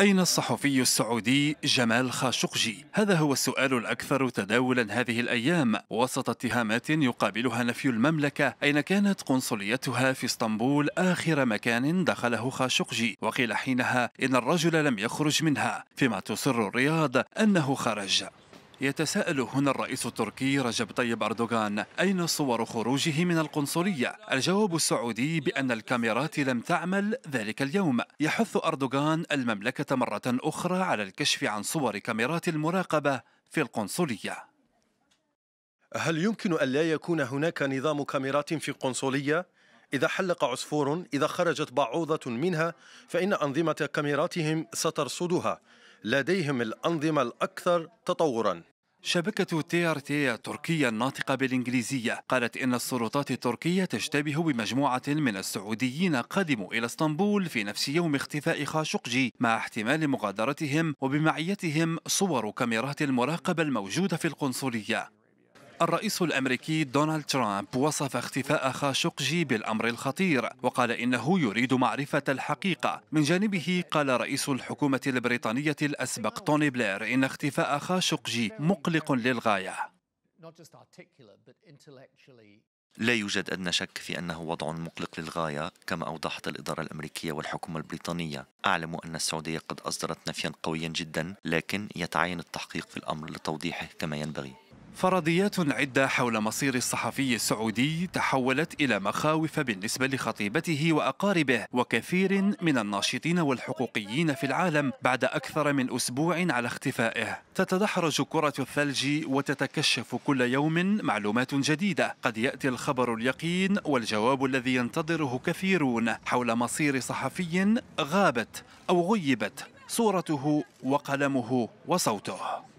أين الصحفي السعودي جمال خاشقجي؟ هذا هو السؤال الأكثر تداولا هذه الأيام وسط اتهامات يقابلها نفي المملكة أين كانت قنصليتها في اسطنبول آخر مكان دخله خاشقجي وقيل حينها إن الرجل لم يخرج منها فيما تصر الرياض أنه خرج يتساءل هنا الرئيس التركي رجب طيب أردوغان أين صور خروجه من القنصلية؟ الجواب السعودي بأن الكاميرات لم تعمل ذلك اليوم يحث أردوغان المملكة مرة أخرى على الكشف عن صور كاميرات المراقبة في القنصلية هل يمكن أن لا يكون هناك نظام كاميرات في القنصلية؟ إذا حلق عصفور إذا خرجت بعوضة منها فإن أنظمة كاميراتهم سترصدها لديهم الأنظمة الأكثر تطورا شبكة تي ار تي التركية الناطقة بالإنجليزية قالت إن السلطات التركية تشتبه بمجموعة من السعوديين قدموا إلى اسطنبول في نفس يوم اختفاء خاشقجي مع احتمال مغادرتهم وبمعيتهم صور كاميرات المراقبة الموجودة في القنصلية الرئيس الأمريكي دونالد ترامب وصف اختفاء خاشقجي بالأمر الخطير وقال إنه يريد معرفة الحقيقة من جانبه قال رئيس الحكومة البريطانية الأسبق توني بلير إن اختفاء خاشقجي مقلق للغاية لا يوجد أدنى شك في أنه وضع مقلق للغاية كما أوضحت الإدارة الأمريكية والحكومة البريطانية أعلم أن السعودية قد أصدرت نفيا قويا جدا لكن يتعين التحقيق في الأمر لتوضيحه كما ينبغي فرضيات عدة حول مصير الصحفي السعودي تحولت إلى مخاوف بالنسبة لخطيبته وأقاربه وكثير من الناشطين والحقوقيين في العالم بعد أكثر من أسبوع على اختفائه تتدحرج كرة الثلج وتتكشف كل يوم معلومات جديدة قد يأتي الخبر اليقين والجواب الذي ينتظره كثيرون حول مصير صحفي غابت أو غيبت صورته وقلمه وصوته